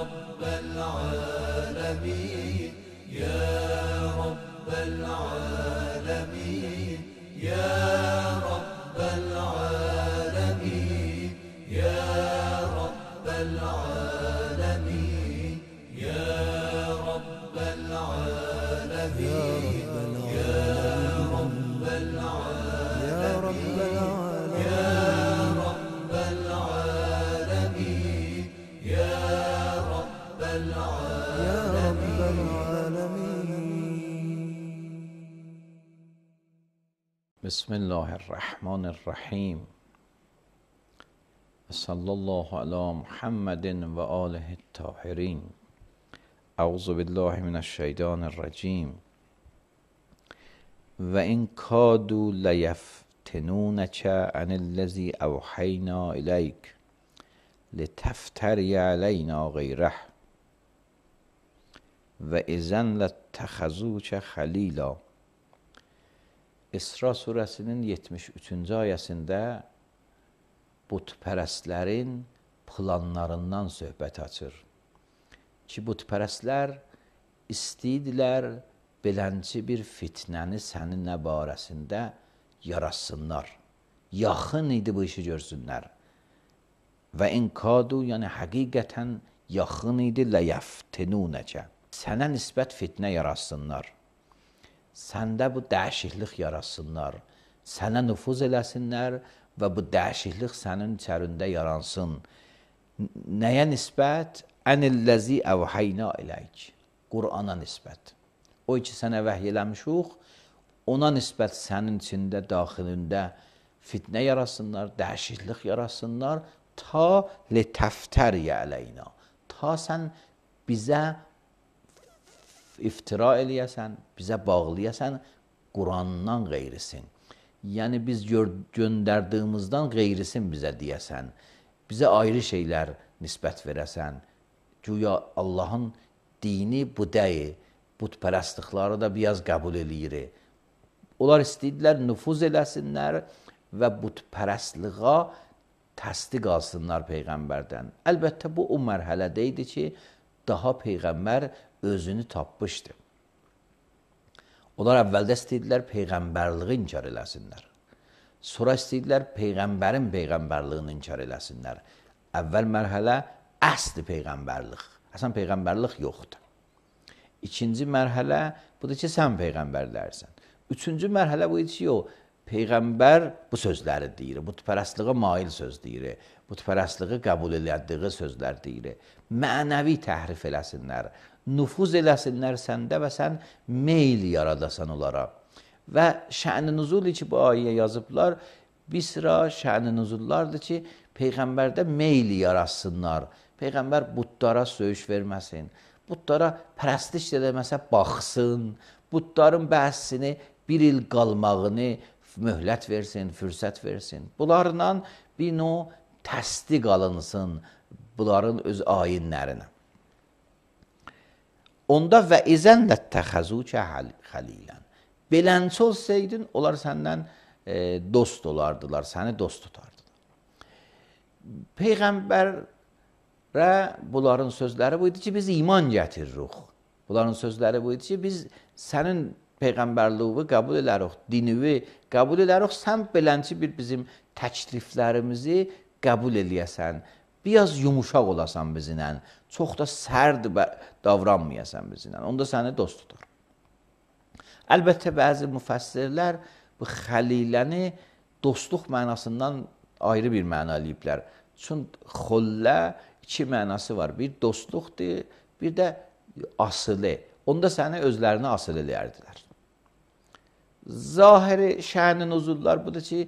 رب العالمين يا رب العالمين يا بسم الله الرحمن الرحیم صلی الله علی محمد و آله الطاهرین اعوذ بالله من الشیطان الرجیم و این کادو لیفتنونک عن الذی اوحینا الیک لتفتری علینا غیره و ازن تخزو خلیلا İsra surəsinin 73-cü ayəsində butpərəstlərin planlarından söhbət açır. Ki, butpərəstlər istəyirdilər belənçi bir fitnəni sənin nə barəsində yarasınlar. Yaxın idi bu işi görsünlər. Və inkadu, yəni həqiqətən yaxın idi ləyəftinunəcə. Sənə nisbət fitnə yarasınlar.'' səndə bu dəyişiklik yaratsınlar, sənə nüfuz eləsinlər və bu dəyişiklik sənin içərində yaransın. Nəyə nisbət? Ənilləzi əvhəyna eləyik. Qurana nisbət. O ki, sənə vəhiy eləmişuq, ona nisbət sənin içində, daxilində fitnə yarasınlar, dəyişiklik yarasınlar, ta li təftəriyə əleyna. Ta sən bizə iftira eləyəsən, bizə bağlayasən Qurandan qeyrisin. Yəni biz göndərdiyimizdən qeyrisin bizə deyəsən. Bizə ayrı şeylər nisbət verəsən. Güya Allahın dini bu deyil. Butpərəstlikləri də biraz qəbul eləyir. Onlar istəyirdilər nüfuz eləsinlər və butpərəstliyə təsdiq alsınlar peyğəmbərdən. Əlbəttə bu o mərhələdə idi ki, daha peyğəmbər özünü tapmışdı. Onlar əvvəldə istəyirdilər peyğəmbərliyi inkar eləsinlər. Sonra istəyirdilər peyğəmbərin peyğəmbərliyini inkar eləsinlər. Əvvəl mərhələ əsl peyğəmbərlik. Əsən peyğəmbərlik yoxdur. İkinci mərhələ budur ki, sən peyğəmbərlərsən. Üçüncü mərhələ bu idi ki, yox, Peyğəmbər bu sözləri deyir, butpərəstliyə mail söz deyir, butpərəstliyi qəbul elədiyi sözlər deyir. Mənəvi təhrif eləsinlər, nüfuz eləsinlər səndə və sən meyl yaradasan onlara. Və şə'n-i nüzul ki, bu ayə yazıblar, bir sıra şə'n-i nüzullardır ki, Peyğəmbərdə meyl yaratsınlar. Peyğəmbər butlara söyüş verməsin, butlara pərəstiş eləməsə baxsın, butların bəhsini bir il qalmağını möhlət versin, fürsət versin. Bunlarla bir növ təsdiq alınsın bunların öz ayinlərinə. Onda və izənlə təxəzukə xəlilən. Beləncə olsaydın, onlar səndən e, dost olardılar, səni dost tutardılar. Peyğəmbərə bunların sözləri bu idi ki, biz iman gətiririk. Bunların sözləri bu idi ki, biz sənin peyğəmbərliyi qəbul edərik, dinivi qəbul edərik, sən beləncə bir bizim təkliflərimizi qəbul eləyəsən, biraz yumuşaq olasan bizlə, çox da sərt davranmayasan bizlə. Onda səni dost tutur. Əlbəttə bəzi müfəssirlər bu xəliləni dostluq mənasından ayrı bir məna eləyiblər. Çün xollə iki mənası var. Bir dostluqdur, bir də asılı. Onda səni özlərini asıl eləyərdilər. Zahiri şənin uzurlar budur ki,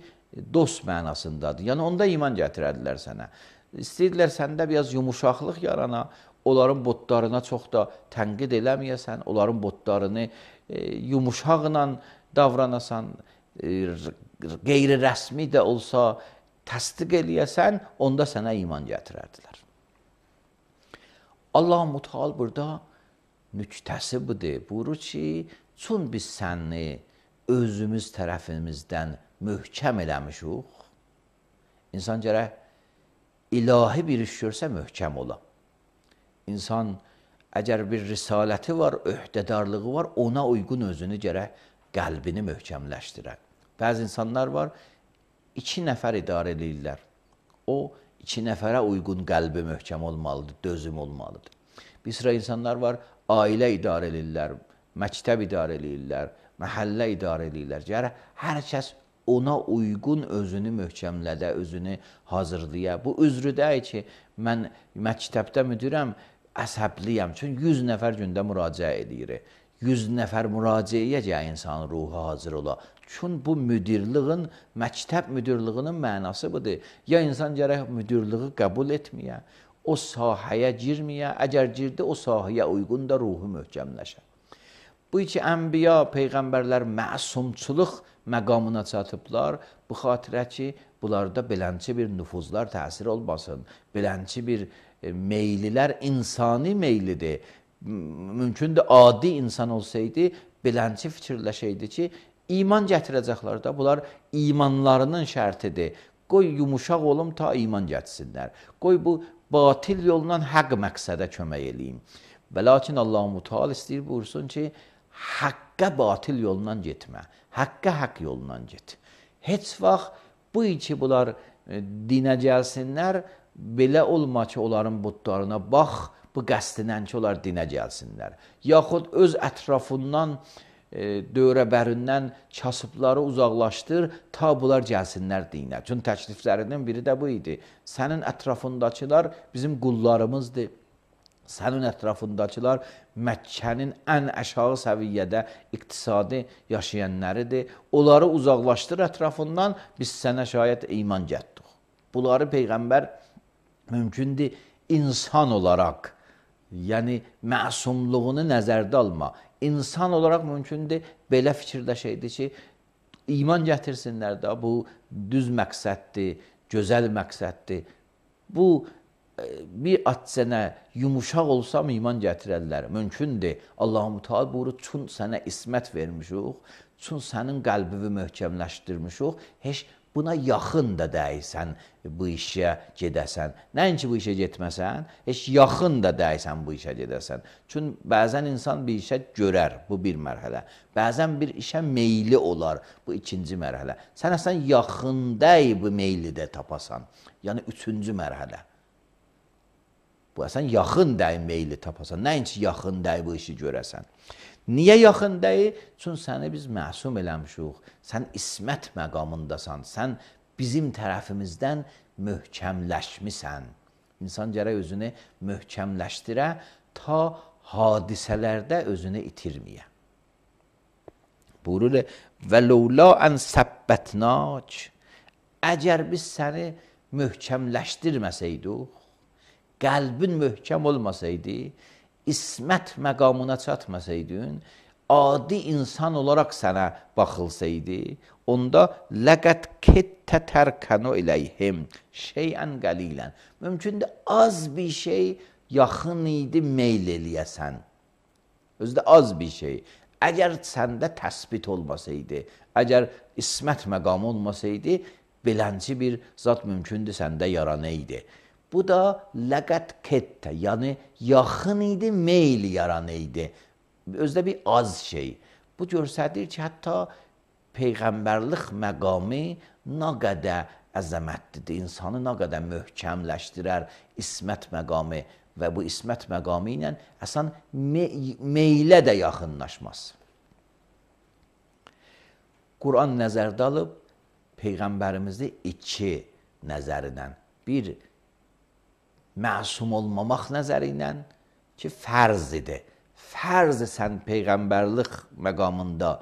dost mənasındadır. Yəni onda iman gətirərdilər sənə. İstəyirdilər səndə biraz yumuşaqlıq yarana, onların botlarına çox da tənqid eləməyəsən, onların botlarını e, yumuşaqla davranasan, e, qeyri-rəsmi də olsa təsdiq eləyəsən, onda sənə iman gətirərdilər. Allah Mutal burada nüktəsibdir. Buyurur ki, çün biz səni özümüz tərəfimizdən möhkəm eləmişuq, insan gərək ilahi bir iş görsə möhkəm ola. İnsan əgər bir risaləti var, öhdədarlığı var, ona uyğun özünü gərək qəlbini möhkəmləşdirə. Bəzi insanlar var, iki nəfər idarə edirlər. O, iki nəfərə uyğun qəlbi möhkəm olmalıdır, dözüm olmalıdır. Bir sıra insanlar var, ailə idarə edirlər, məktəb idarə edirlər, məhəllə idarə edirlər. Gərək hər kəs ona uyğun özünü möhkəmlədə, özünü hazırlaya. Bu özrü deyil ki, mən məktəbdə müdirəm, əsəbliyəm. Çünki 100 nəfər gündə müraciə edir. 100 nəfər müraciəyəcə insanın ruhu hazır ola. Çün bu müdirliyin, məktəb müdirliyinin mənası budur. Ya insan gərək müdirliyi qəbul etməyə, o sahəyə girməyə, əgər girdi o sahəyə uyğun da ruhu möhkəmləşər. Bu iki ənbiya, peyğəmbərlər məsumçuluq məqamına çatıblar. Bu xatirə ki, bunlarda belənçi bir nüfuzlar təsir olmasın. Belənçi bir e, meylilər insani meylidir. Mümkündür adi insan olsaydı, belənçi fikirləşəydi ki, iman gətirəcəklər də. Bunlar imanlarının şərtidir. Qoy yumuşaq olum ta iman gətirsinlər. Qoy bu batil yolundan haqq məqsədə kömək eləyim. Və lakin Allah-u Teala istəyir buyursun ki, haqqa batil yolundan getmə, haqqa haqq yolundan get. Heç vaxt bu iki bunlar e, dinə gəlsinlər, belə olma ki, onların butlarına bax, bu qəsdinən ki, onlar dinə gəlsinlər. Yaxud öz ətrafından, e, dövrəbərindən kasıbları uzaqlaşdır, ta bunlar gəlsinlər dinə. Çünki təkliflərinin biri də bu idi. Sənin ətrafındakılar bizim qullarımızdır sənin ətrafındakılar Məkkənin ən aşağı səviyyədə iqtisadi yaşayanlarıdır. Onları uzaqlaşdır ətrafından biz sənə şayət iman gətdik. Bunları peyğəmbər mümkündür insan olaraq, yəni məsumluğunu nəzərdə alma. İnsan olaraq mümkündür belə fikirdəşəydi ki, iman gətirsinlər də bu düz məqsəddir, gözəl məqsəddir. Bu bir at sənə yumuşaq olsam iman gətirərlər. Mümkündür. Allahu Teala buyurur, "Çün sənə ismət vermişuq, çün sənin qəlbini möhkəmləşdirmişuq, heç buna yaxın da dəysən bu işə gedəsən. Nəinki bu işə getməsən, heç yaxın da dəysən bu işə gedəsən. Çün bəzən insan bir işə görər, bu bir mərhələ. Bəzən bir işə meyli olar, bu ikinci mərhələ. Sən əsən yaxındəy bu meyli də tapasan. Yəni üçüncü mərhələ. Bu əsən yaxın dəyi meyli tapasan. Nəinki yaxın dəyi bu işi görəsən. Niyə yaxın dəyi? Çün səni biz məsum eləmişuq. Sən ismət məqamındasan. Sən bizim tərəfimizdən möhkəmləşmisən. İnsan gərək özünü möhkəmləşdirə ta hadisələrdə özünü itirməyə. Buyurur, və lovla ən səbbətnak, əgər biz səni möhkəmləşdirməsəyduq, qəlbin möhkəm olmasaydı, ismət məqamına çatmasaydın, adi insan olaraq sənə baxılsaydı, onda ləqət kittə tərkənu iləyhim şeyən qəlilən. Mümkündür, az bir şey yaxın idi meyl eləyəsən. Özü də az bir şey. Əgər səndə təsbit olmasaydı, əgər ismət məqamı olmasaydı, belənçi bir zat mümkündür səndə yarana idi. Bu da ləqət kettə, yəni yaxın idi, meyl yaran idi. Özdə bir az şey. Bu göstərir ki, hətta peyğəmbərlik məqamı nə qədər əzəmətlidir. İnsanı nə qədər möhkəmləşdirər ismət məqamı və bu ismət məqamı ilə əsən me meylə də yaxınlaşmaz. Quran nəzərdə alıb peyğəmbərimizi iki nəzərindən bir məsum olmamaq nəzəri ilə ki, fərz idi. Fərz sən peyğəmbərlik məqamında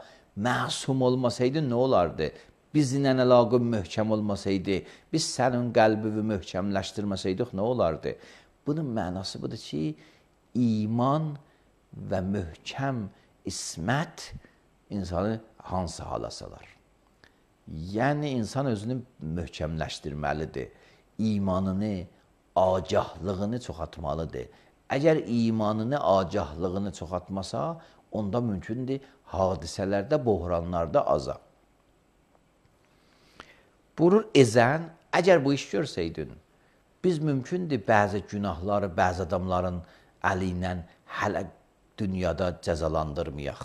məsum olmasaydı nə olardı? Bizlə əlaqə möhkəm olmasaydı, biz sənin qəlbini möhkəmləşdirməsəydik nə olardı? Bunun mənası budur ki, iman və möhkəm ismət insanı hansı hala salar? Yəni insan özünü möhkəmləşdirməlidir. İmanını, acahlığını çoxaltmalıdır. Əgər imanını, acahlığını çoxaltmasa, onda mümkündür hadisələrdə, bohranlarda aza. Burur ezən, əgər bu iş görsəydin, biz mümkündür bəzi günahları bəzi adamların əli ilə hələ dünyada cəzalandırmayaq,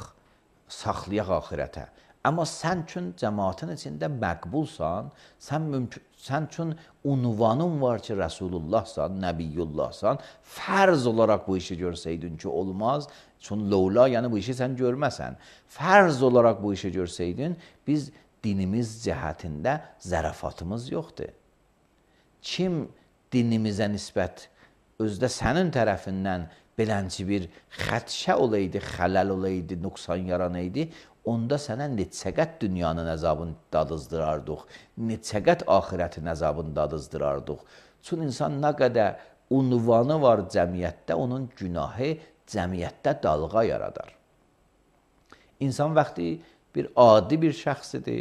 saxlayaq axirətə. Amma sən üçün cəmaətin içində məqbulsan, sən mümkün sən üçün unvanın var ki, Rəsulullahsan, Nəbiyyullahsan, fərz olaraq bu işi görsəydin ki, olmaz. Çün lovla, yəni bu işi sən görməsən. Fərz olaraq bu işi görsəydin, biz dinimiz cəhətində zərafatımız yoxdur. Kim dinimizə nisbət özdə sənin tərəfindən belənçi bir xətşə olaydı, xələl olaydı, nüqsan yaran idi, onda sənə neçəqət dünyanın əzabını dadızdırardıq, neçəqət axirətin əzabını dadızdırardıq. Çün insan nə qədər unvanı var cəmiyyətdə, onun günahı cəmiyyətdə dalğa yaradar. İnsan vaxtı bir adi bir şəxs idi,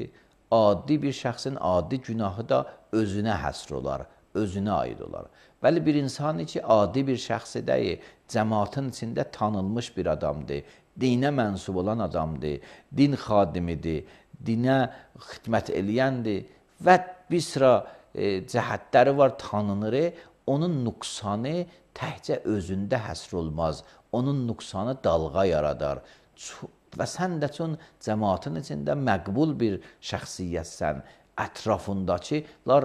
adi bir şəxsin adi günahı da özünə həsr olar özünə aid olaraq. Bəli, bir insandır ki, adi bir şəxs deyil, cəmaatın içində tanınmış bir adamdır, dinə mənsub olan adamdır, din xadimidir, dinə xidmət eləyəndir və bir sıra e, cəhətləri var, tanınır. Onun nüqsanı təhcə özündə həsr olmaz. Onun nüqsanı dalğa yaradar. Ç və sən də çün cəmaatın içində məqbul bir şəxsiyyətsən ətrafındakılar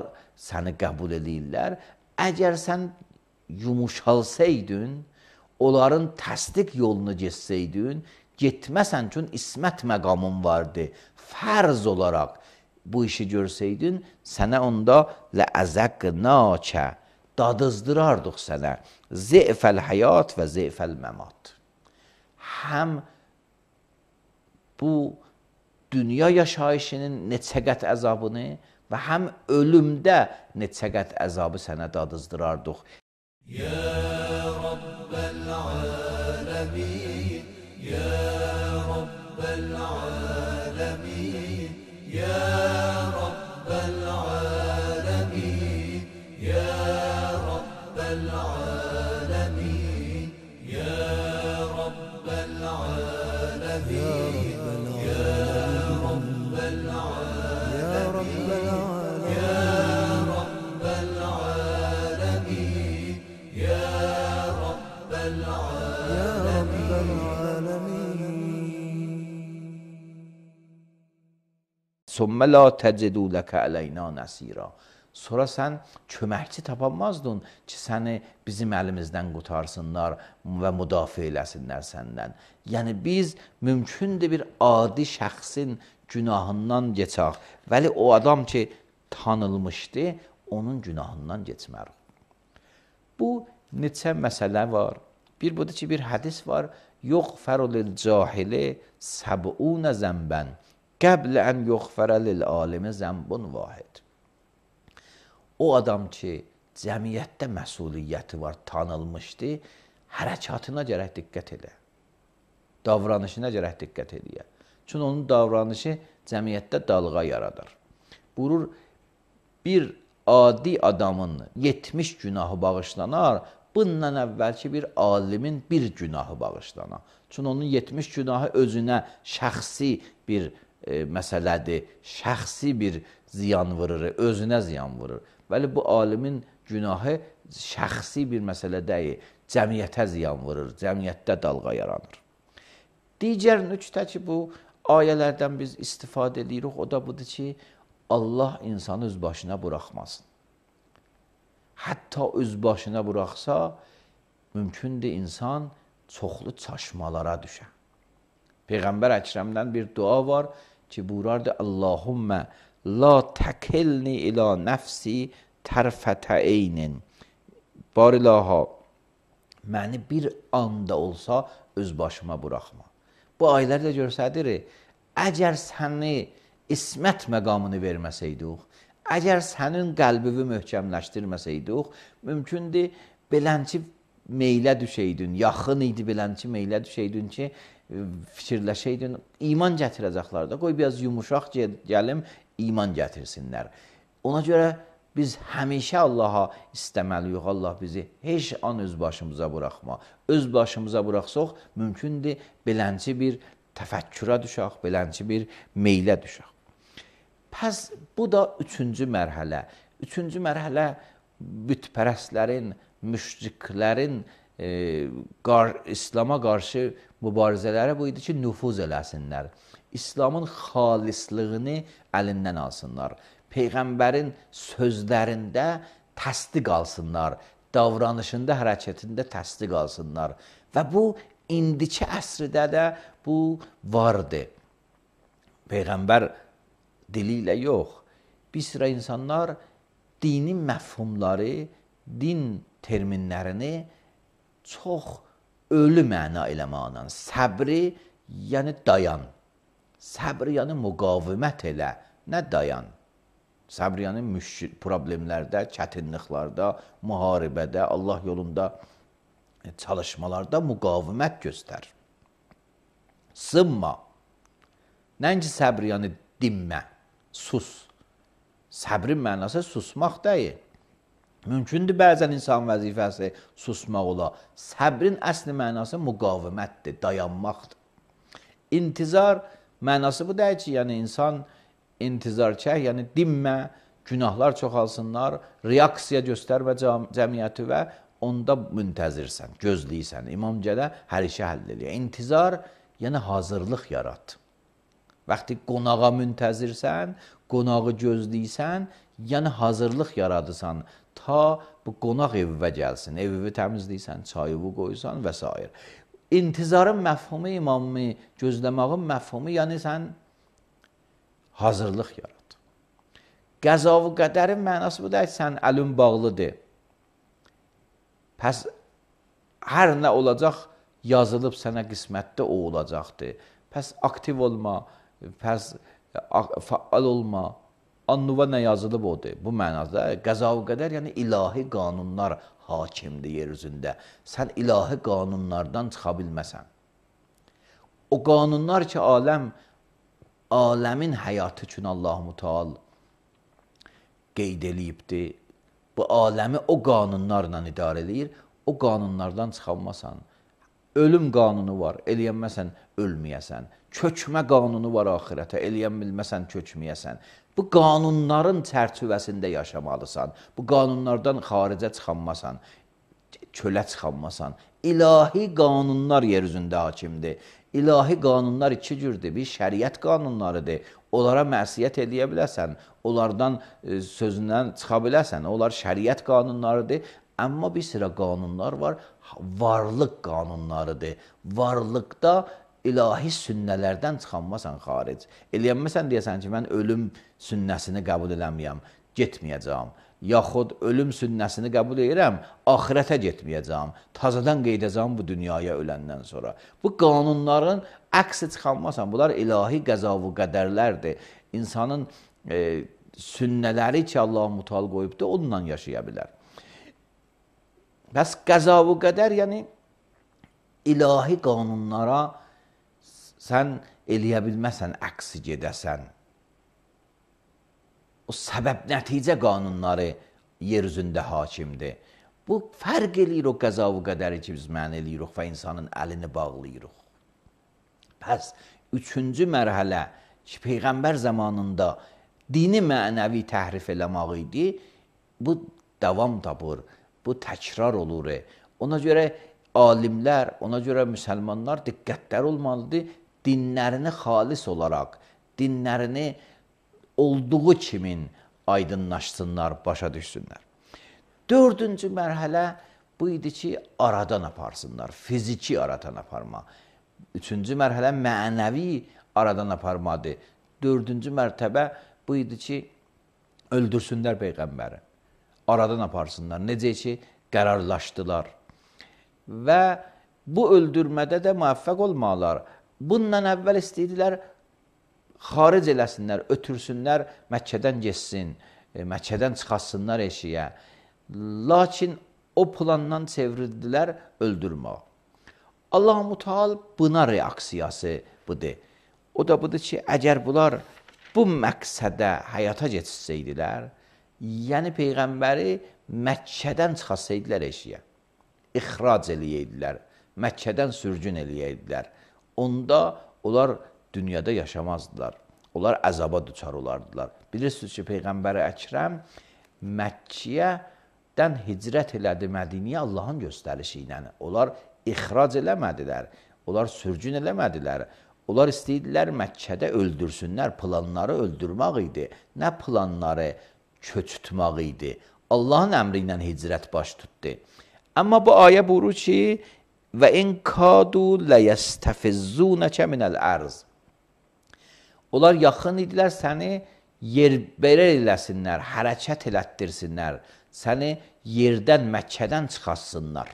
səni qəbul eləyirlər. Əgər sən yumuşalsaydın, onların təsdiq yolunu geçsəydin, getməsən üçün ismət məqamın vardı. Fərz olaraq bu işi görsəydin, sənə onda ləəzəqnəkə dadızdırardıq sənə. Zəfəl həyat və zəfəl məmat. Həm bu dünya yaşayışının neçə qət əzabını və həm ölümdə neçə qət əzabı sənə dadızdırardıq. Ya Rabb ثُمَّ لَا تَجِدُوا لَكَ عَلَيْنَا نَس۪يرًا Sorasan köməkçi tapanmazdın ki, səni bizim əlimizdən qutarsınlar və müdafiə eləsinlər səndən. Yəni biz mümkündür bir adi şəxsin günahından keçək. Vəli o adam ki, tanılmışdı, onun günahından keçmərik. Bu neçə məsələ var. Bir budur ki, bir hədis var. Yox fərulil cahili səbunə zəmbən. Qəbl ən yuxfərə lil alimi zəmbun vahid. O adam ki, cəmiyyətdə məsuliyyəti var, tanılmışdı, hərəkatına gərək diqqət elə. Davranışına gərək diqqət eləyə. Çünki onun davranışı cəmiyyətdə dalğa yaradır. Buyurur, bir adi adamın 70 günahı bağışlanar, bundan əvvəlki bir alimin bir günahı bağışlanar. Çünki onun 70 günahı özünə şəxsi bir e, məsələdir. Şəxsi bir ziyan vurur, özünə ziyan vurur. Bəli bu alimin günahı şəxsi bir məsələ deyil, cəmiyyətə ziyan vurur, cəmiyyətdə dalğa yaranır. Digər nüqtə ki, bu ayələrdən biz istifadə edirik, o da budur ki, Allah insanı öz başına buraxmasın. Hətta öz başına buraxsa, mümkündür insan çoxlu çaşmalara düşər. Peyğəmbər əkrəmdən bir dua var ki, buyurardı Allahumma la təkilni ilə nəfsi tərfətə eynin. Bar ilaha, məni bir anda olsa öz başıma buraxma. Bu ayələr də görsədir, əgər səni ismət məqamını verməsəydik, əgər sənin qəlbini möhkəmləşdirməsəydik, mümkündür belənçi meylə düşəydin, yaxın idi bilən ki, meylə düşəydin ki, e, fikirləşəydin, iman gətirəcəklər də. Qoy biraz yumuşaq gəlim, iman gətirsinlər. Ona görə biz həmişə Allaha istəməliyik. Allah bizi heç an öz başımıza buraxma. Öz başımıza buraxsaq mümkündür belənçi bir təfəkkürə düşək, belənçi bir meylə düşək. Pəs bu da üçüncü mərhələ. Üçüncü mərhələ bütpərəslərin müşriklərin e, qar, İslama qarşı mübarizələri bu idi ki, nüfuz eləsinlər. İslamın xalisliyini əlindən alsınlar. Peyğəmbərin sözlərində təsdiq alsınlar, davranışında, hərəkətində təsdiq alsınlar. Və bu indiki əsrdə də bu vardı. Peyğəmbər dili ilə yox, bir sıra insanlar dini məfhumları, din terminlərini çox ölü məna eləməklə səbri, yəni dayan. Səbri yəni müqavimət elə, nə dayan. Səbri yəni müşkil problemlərdə, çətinliklərdə, müharibədə, Allah yolunda e, çalışmalarda müqavimət göstər. Sınma. Nəinki səbri yəni dinmə, sus. Səbrin mənası susmaq deyil. Mümkündür bəzən insan vəzifəsi susmaq ola. Səbrin əsli mənası müqavimətdir, dayanmaqdır. İntizar mənası bu deyil ki, yəni insan intizarkəh, yəni dinmə, günahlar çoxalsınlar, reaksiya göstər və cəmiyyəti və onda müntəzirsən, gözləyirsən. İmam gələ hər işi həll edir. İntizar yəni hazırlıq yarat. Vaxtı qonağa müntəzirsən, qonağı gözləyirsən, yəni hazırlıq yaradırsan ta bu qonaq evivə gəlsin, evivi təmizləyirsən, çayıvı qoysan və s. İntizarın məfhumu imamı, gözləməğin məfhumu, yəni sən hazırlıq yarat. Qəzavı qədərin mənası budur ki, sən əlin bağlıdır. Pəs hər nə olacaq, yazılıb sənə qismətdə o olacaqdır. Pəs aktiv olma, pəs faal olma, Annuva nə yazılıb odur. Bu mənada qəza-u qədər, yəni ilahi qanunlar hakimdir yer üzündə. Sən ilahi qanunlardan çıxa bilməsən. O qanunlar ki, aləm aləmin həyatı üçün Allahu Teala qeyd eliyibdi. Bu aləmi o qanunlarla idarə eləyir. O qanunlardan çıxılmasan, Ölüm qanunu var, eləyənməsən ölməyəsən. Kökmə qanunu var axirətə, eləyən bilməsən kökməyəsən. Bu qanunların çərçivəsində yaşamalısan. Bu qanunlardan xaricə çıxanmasan, çölə çıxanmasan. İlahi qanunlar yer üzündə hakimdir. İlahi qanunlar iki cürdür. Bir şəriət qanunlarıdır. Onlara məsiyyət edə biləsən, onlardan e, sözündən çıxa biləsən. Onlar şəriət qanunlarıdır. Amma bir sıra qanunlar var varlıq qanunlarıdır. Varlıqda ilahi sünnələrdən çıxanmasan xaric. Eləyənməsən deyəsən ki, mən ölüm sünnəsini qəbul eləmirəm, getməyəcəm. Yaxud ölüm sünnəsini qəbul edirəm, axirətə getməyəcəm, tazadan qeydəcəm bu dünyaya öləndən sonra. Bu qanunların əksi çıxanmasan, bunlar ilahi qəzavu qədərlərdir. İnsanın e, sünnələri ki, Allah mutal qoyubdur, onunla yaşaya bilər. Bəs qəza və qədər, yəni ilahi qanunlara sən eləyə bilməsən, əksi gedəsən. O səbəb nəticə qanunları yer üzündə hakimdir. Bu fərq eləyir o qəza və qədəri ki, biz mənə eləyirik və insanın əlini bağlayırıq. Bəs üçüncü mərhələ ki, Peyğəmbər zamanında dini mənəvi təhrif eləmək idi, bu davam tapır. Bu təkrar olur. E. Ona görə alimlər, ona görə müsəlmanlar diqqətlər olmalıdır dinlərini xalis olaraq, dinlərini olduğu kimin aydınlaşsınlar, başa düşsünlər. Dördüncü mərhələ bu idi ki, aradan aparsınlar, fiziki aradan aparma. Üçüncü mərhələ mənəvi aradan aparmadır. Dördüncü mərtəbə bu idi ki, öldürsünlər Peyğəmbəri aradan aparsınlar. Necə ki, qərarlaşdılar. Və bu öldürmədə də müvəffəq olmalılar. Bundan əvvəl istəyirdilər, xaric eləsinlər, ötürsünlər, Məkkədən geçsin, e, Məkkədən çıxasınlar eşiyə. Lakin o plandan çevrildilər öldürmək. Allah Mutal buna reaksiyası budur. O da budur ki, əgər bunlar bu məqsədə həyata keçirsəydilər, yəni Peyğəmbəri Məkkədən çıxasaydılar eşiyə, ixrac eləyəydilər, Məkkədən sürgün eləyəydilər. Onda onlar dünyada yaşamazdılar. Onlar əzaba düçar olardılar. Bilirsiniz ki, Peyğəmbəri Əkrəm Məkkədən hicrət elədi Mədiniyə Allahın göstərişi ilə. Onlar ixrac eləmədilər. Onlar sürgün eləmədilər. Onlar istəyirdilər Məkkədə öldürsünlər, planları öldürmək idi. Nə planları? köç tutmaq idi. Allahın əmri ilə hicrət baş tutdu. Amma bu ayə buyurur ki, və in kadu ləyəstəfizzunəkə minəl ərz. Onlar yaxın idilər səni yer belə eləsinlər, hərəkət elətdirsinlər, səni yerdən, Məkkədən çıxarsınlar.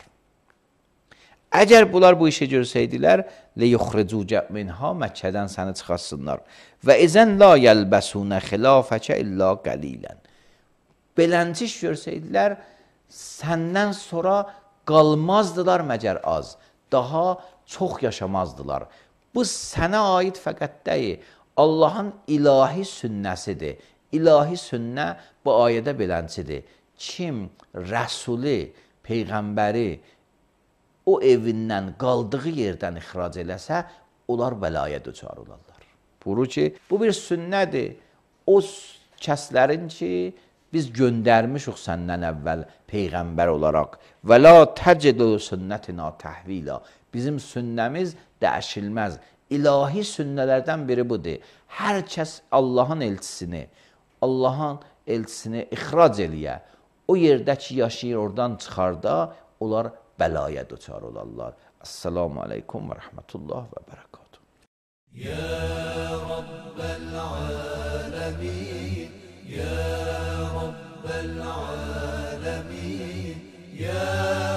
Əgər bunlar bu işi görsəydilər, leyuxricuca minha Məkkədən səni çıxarsınlar. Və izən la yəlbəsunə xilafəkə illa qəlilən belənciş görsəydilər, səndən sonra qalmazdılar məcər az, daha çox yaşamazdılar. Bu sənə aid fəqət deyil, Allahın ilahi sünnəsidir. İlahi sünnə bu ayədə beləncidir. Kim rəsuli, peyğəmbəri o evindən, qaldığı yerdən ixrac eləsə, onlar bəlaya düçar olarlar. Buru ki, bu bir sünnədir. O kəslərin ki, biz göndərmişuq səndən əvvəl peyğəmbər olaraq. Və la təcədu sünnətina təhvila. Bizim sünnəmiz dəyişilməz. İlahi sünnələrdən biri budur. Hər kəs Allahın elçisini, Allahın elçisini ixrac eləyə, o yerdə ki yaşayır, oradan çıxarda, onlar bəlaya düçar olarlar. Assalamu alaykum və rahmetullah və bərəkatuh. Ya Rabbel alamin, ya رب العالمين يا